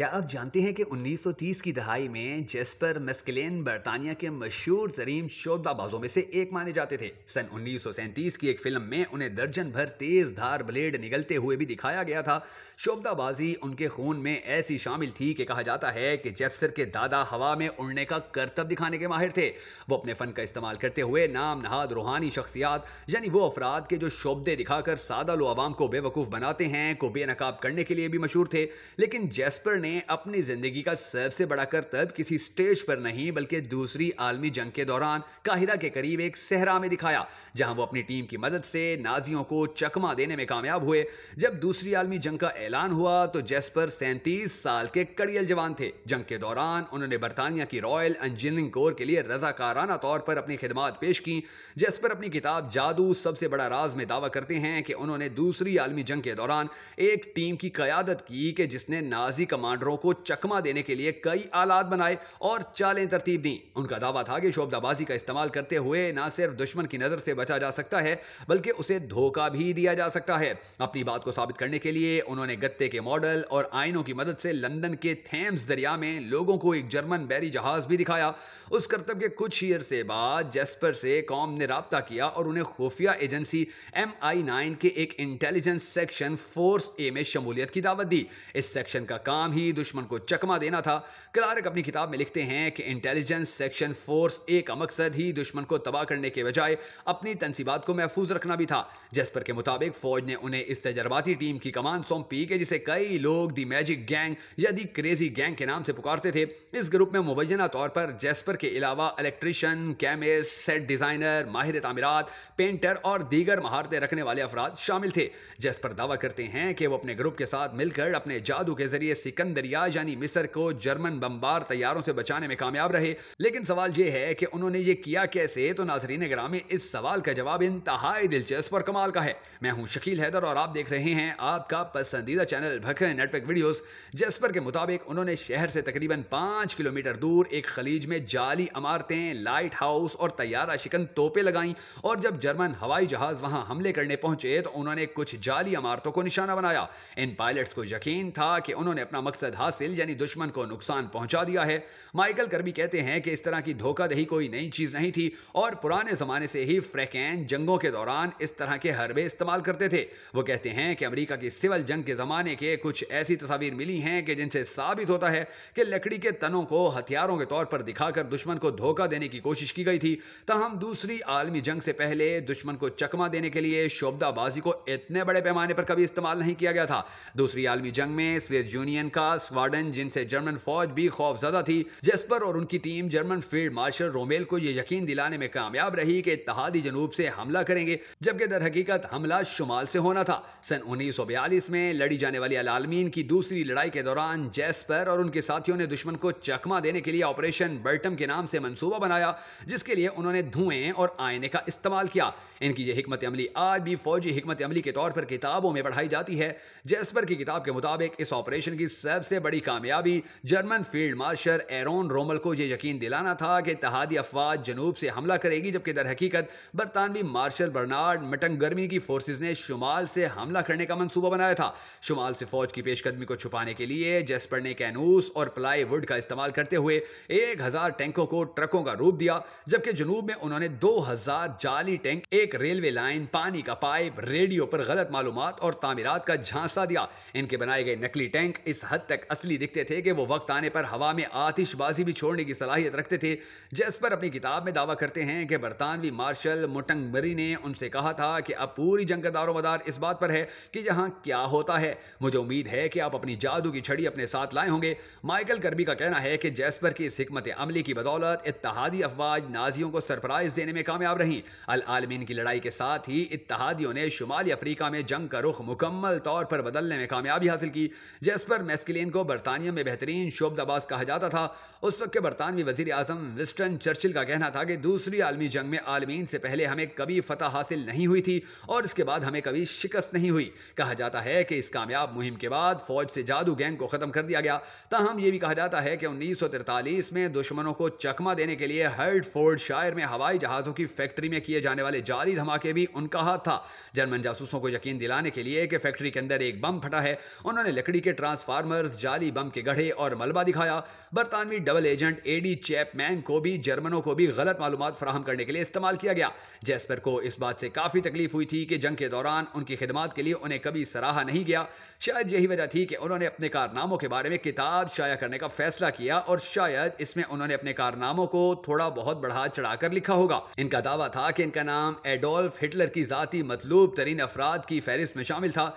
کیا آپ جانتے ہیں کہ انیس سو تیس کی دہائی میں جیسپر مسکلین برطانیہ کے مشہور زریم شعبہ بازوں میں سے ایک مانے جاتے تھے سن انیس سو سینتیس کی ایک فلم میں انہیں درجن بھر تیز دھار بلیڈ نگلتے ہوئے بھی دکھایا گیا تھا شعبہ بازی ان کے خون میں ایسی شامل تھی کہ کہا جاتا ہے کہ جیپسر کے دادا ہوا میں اڑنے کا کرتب دکھانے کے ماہر تھے وہ اپنے فن کا استعمال کرتے ہوئے نام نہاد روحانی شخصیات یعنی وہ افراد کے جو شعبے دکھا کر سادہ لو عوام کو بے وقوف بناتے ہیں کو بے نقاب کرنے کے لیے بھی مشہور تھے لیکن جیسپر نے نے اپنی زندگی کا سب سے بڑا کرتب کسی سٹیج پر نہیں بلکہ دوسری عالمی جنگ کے دوران کاہرہ کے قریب ایک سہرا میں دکھایا جہاں وہ اپنی ٹیم کی مدد سے نازیوں کو چکمہ دینے میں کامیاب ہوئے جب دوسری عالمی جنگ کا اعلان ہوا تو جیسپر سینتیس سال کے کڑیل جوان تھے جنگ کے دوران انہوں نے برطانیہ کی رائل انجینئرنگ کور کے لیے رضاکارانہ طور پر اپنی خدمات پیش کی جیسپر اپنی کتاب جادو سب سے بڑا راز میں دعویٰ کرتے ہیں کہ انہوں نے دوسری عالمی جنگ کے دوران ایک ٹیم کی قیادت کی کہ جس نے نازی کمان کمانڈروں کو چکمہ دینے کے لیے کئی آلات بنائے اور چالیں ترتیب دیں ان کا دعویٰ تھا کہ شعبدہ بازی کا استعمال کرتے ہوئے نہ صرف دشمن کی نظر سے بچا جا سکتا ہے بلکہ اسے دھوکہ بھی دیا جا سکتا ہے اپنی بات کو ثابت کرنے کے لیے انہوں نے گتے کے ماڈل اور آئینوں کی مدد سے لندن کے تھیمز دریا میں لوگوں کو ایک جرمن بیری جہاز بھی دکھایا اس کرتب کے کچھ ہی عرصے بعد جیسپر سے قوم نے رابطہ کیا اور انہیں خفیہ ایجنسی ایم آئی نائن کے ایک انٹیلیجنس سیکشن فورس اے میں شمولیت کی دعوت دی اس سیکشن کا کام ہی ہی دشمن کو چکمہ دینا تھا کلارک اپنی کتاب میں لکھتے ہیں کہ انٹیلیجنس سیکشن فورس ایک مقصد ہی دشمن کو تباہ کرنے کے بجائے اپنی تنصیبات کو محفوظ رکھنا بھی تھا جسپر کے مطابق فوج نے انہیں اس تجرباتی ٹیم کی کمان سونپی کہ جسے کئی لوگ دی میجک گینگ یا دی کریزی گینگ کے نام سے پکارتے تھے اس گروپ میں مبینہ طور پر جیسپر کے علاوہ الیکٹریشن کیمسٹ سیٹ ڈیزائنر ماہر تعمیرات پینٹر اور دیگر مہارتیں رکھنے والے افراد شامل تھے جیسپر دعویٰ کرتے ہیں کہ وہ اپنے گروپ کے ساتھ مل کر اپنے جادو کے ذریعے سکن ایڈن دریا یعنی مصر کو جرمن بمبار تیاروں سے بچانے میں کامیاب رہے لیکن سوال یہ ہے کہ انہوں نے یہ کیا کیسے تو ناظرین گرامی اس سوال کا جواب انتہائی دلچسپ اور کمال کا ہے میں ہوں شکیل حیدر اور آپ دیکھ رہے ہیں آپ کا پسندیدہ channel Bhakkar network videos جس پر کے مطابق انہوں نے شہر سے تقریباً پانچ کلومیٹر دور ایک خلیج میں جالی عمارتیں لائٹ ہاؤس اور تیارہ شکن توپے لگائیں اور جب جرمن ہوائی جہاز وہاں حملے کرنے پہنچے تو انہوں نے کچھ جالی عمارتوں کو نشانہ بنایا ان پائلٹس کو یقین تھا کہ انہوں نے اپنا مقصد مقصد حاصل یعنی دشمن کو نقصان پہنچا دیا ہے مائیکل کربی کہتے ہیں کہ اس طرح کی دھوکہ دہی کوئی نئی چیز نہیں تھی اور پرانے زمانے سے ہی فریکین جنگوں کے دوران اس طرح کے حربے استعمال کرتے تھے وہ کہتے ہیں کہ امریکہ کی سول جنگ کے زمانے کے کچھ ایسی تصاویر ملی ہیں کہ جن سے ثابت ہوتا ہے کہ لکڑی کے تنوں کو ہتھیاروں کے طور پر دکھا کر دشمن کو دھوکہ دینے کی کوشش کی گئی تھی تاہم دوسری عالمی جنگ سے پہلے دشمن کو چکمہ دینے کے لیے شعبدہ بازی کو اتنے بڑے پیمانے پر کبھی استعمال نہیں کیا گیا تھا دوسری عالمی جنگ میں سویت یونین کا پچاس وارڈن جن سے جرمن فوج بھی خوف زدہ تھی جسپر اور ان کی team German field marshal Rommel کو یہ یقین دلانے میں کامیاب رہی کہ اتحادی جنوب سے حملہ کریں گے جبکہ در حقیقت حملہ شمال سے ہونا تھا سن انیس سو بیالیس میں لڑی جانے والی العالمین کی دوسری لڑائی کے دوران جیسپر اور ان کے ساتھیوں نے دشمن کو چکمہ دینے کے لیے آپریشن برٹم کے نام سے منصوبہ بنایا جس کے لیے انہوں نے دھوئیں اور آئینے کا استعمال کیا ان کی یہ حکمت عملی آج بھی فوجی حکمت عملی کے طور پر کتابوں میں پڑھائی جاتی ہے جیسپر کی کتاب کے مطابق اس آپریشن کی سب سب سے بڑی کامیابی German field marshal Erwin Rommel کو یہ یقین دلانا تھا کہ اتحادی افواج جنوب سے حملہ کرے گی جبکہ در حقیقت برطانوی مارشل برنارڈ مٹنگ گرمی کی فورسز نے شمال سے حملہ کرنے کا منصوبہ بنایا تھا شمال سے فوج کی پیش قدمی کو چھپانے کے لیے جیسپر نے کینوس اور پلائی وڈ کا استعمال کرتے ہوئے ایک ہزار ٹینکوں کو ٹرکوں کا روپ دیا جبکہ جنوب میں انہوں نے دو ہزار جالی ٹینک ایک ریلوے لائن پانی کا پائپ ریڈیو پر غلط معلومات اور تعمیرات کا جھانسا دیا ان کے بنائے گئے نکلی ٹینک اس حد تک اصلی دکھتے تھے کہ وہ وقت آنے پر ہوا میں آتش بازی بھی چھوڑنے کی صلاحیت رکھتے تھے جس پر اپنی کتاب میں دعویٰ کرتے ہیں کہ برطانوی مارشل موٹنگ مری نے ان سے کہا تھا کہ اب پوری جنگ دار و مدار اس بات پر ہے کہ یہاں کیا ہوتا ہے مجھے امید ہے کہ آپ اپنی جادو کی چھڑی اپنے ساتھ لائے ہوں گے مائیکل کربی کا کہنا ہے کہ جیسپر کی اس حکمت عملی کی بدولت اتحادی افواج نازیوں کو سرپرائز دینے میں کامیاب رہیں العالمین کی لڑائی کے ساتھ ہی اتحادیوں نے شمالی افریقہ میں جنگ کا رخ مکمل طور پر بدلنے میں کامیابی حاصل کی جیسپر میسکلی ٹرین کو برطانیہ میں بہترین شعب دباس کہا جاتا تھا اس وقت کے برطانوی وزیر اعظم وسٹن چرچل کا کہنا تھا کہ دوسری عالمی جنگ میں عالمین سے پہلے ہمیں کبھی فتح حاصل نہیں ہوئی تھی اور اس کے بعد ہمیں کبھی شکست نہیں ہوئی کہا جاتا ہے کہ اس کامیاب مہم کے بعد فوج سے جادو گینگ کو ختم کر دیا گیا تاہم یہ بھی کہا جاتا ہے کہ انیس سو ترتالیس میں دشمنوں کو چکما دینے کے لیے ہرڈ فورڈ شائر میں ہوائی جہازوں کی فیکٹری میں کیے جانے والے جالی دھماکے بھی ان کا ہاتھ تھا جرمن جاسوسوں کو یقین دلانے کے لیے کہ فیکٹری کے اندر ایک بم پھٹا ہے انہوں نے لکڑی کے ٹرانسفارمر لفظ جالی بم کے گڑھے اور ملبہ دکھایا برطانوی double agent A D Chapman کو بھی جرمنوں کو بھی غلط معلومات فراہم کرنے کے لیے استعمال کیا گیا جیسپر کو اس بات سے کافی تکلیف ہوئی تھی کہ جنگ کے دوران ان کی خدمات کے لیے انہیں کبھی سراہا نہیں گیا شاید یہی وجہ تھی کہ انہوں نے اپنے کارناموں کے بارے میں کتاب شائع کرنے کا فیصلہ کیا اور شاید اس میں انہوں نے اپنے کارناموں کو تھوڑا بہت بڑھا چڑھا کر لکھا ہوگا ان کا دعویٰ تھا کہ ان کا نام ایڈولف ہٹلر کی ذاتی مطلوب ترین افراد کی فہرست میں شامل تھا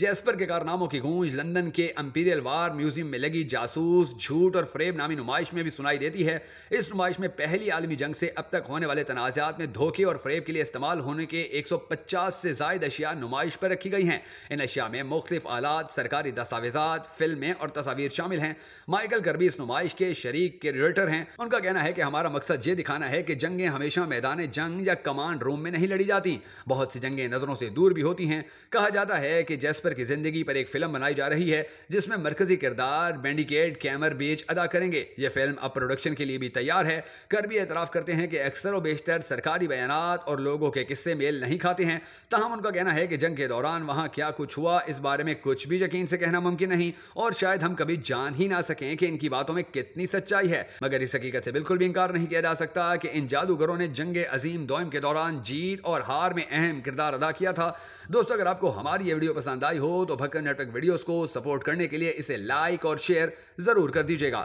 جیسپر کے کارناموں کی گونج لندن کے امپیریل وار میوزیم میں لگی جاسوس جھوٹ اور فریب نامی نمائش میں بھی سنائی دیتی ہے اس نمائش میں پہلی عالمی جنگ سے اب تک ہونے والے تنازعات میں دھوکے اور فریب کے لیے استعمال ہونے کے ایک سو پچاس سے زائد اشیاء نمائش پر رکھی گئی ہیں ان اشیاء میں مختلف آلات سرکاری دستاویزات فلمیں اور تصاویر شامل ہیں مائیکل کربی اس نمائش کے شریک کے ریٹر ہیں ان کا کہنا ہے کہ ہمارا مقصد یہ دکھانا ہے کہ جنگیں ہمیشہ میدان جنگ یا کمانڈ روم میں نہیں لڑی جاتی بہت سی جنگیں نظروں سے دور بھی ہوتی ہیں کہا جاتا ہے کہ جیسپر کی زندگی پر ایک فلم بنائی جا رہی ہے جس میں مرکزی کردار بینڈیکیٹ کیمر بیچ ادا کریں گے یہ فلم اب پروڈکشن کے لیے بھی تیار ہے کربی اعتراف کرتے ہیں کہ اکثر و بیشتر سرکاری بیانات اور لوگوں کے قصے میل نہیں کھاتے ہیں تاہم ان کا کہنا ہے کہ جنگ کے دوران وہاں کیا کچھ ہوا اس بارے میں کچھ بھی یقین سے کہنا ممکن نہیں اور شاید ہم کبھی جان ہی نہ سکیں کہ ان کی باتوں میں کتنی سچائی ہے مگر اس حقیقت سے بالکل بھی انکار نہیں کیا جا سکتا کہ ان جادوگروں نے جنگ عظیم دوئم کے دوران جیت اور ہار میں اہم کردار ادا کیا تھا دوستو اگر آپ کو ہماری یہ ویڈیو پسند آئی ہو تو بھکن نیٹورک ویڈیوز کو سپورٹ کرنے کے لیے اسے لائک اور شیئر ضرور کر دیجیے گا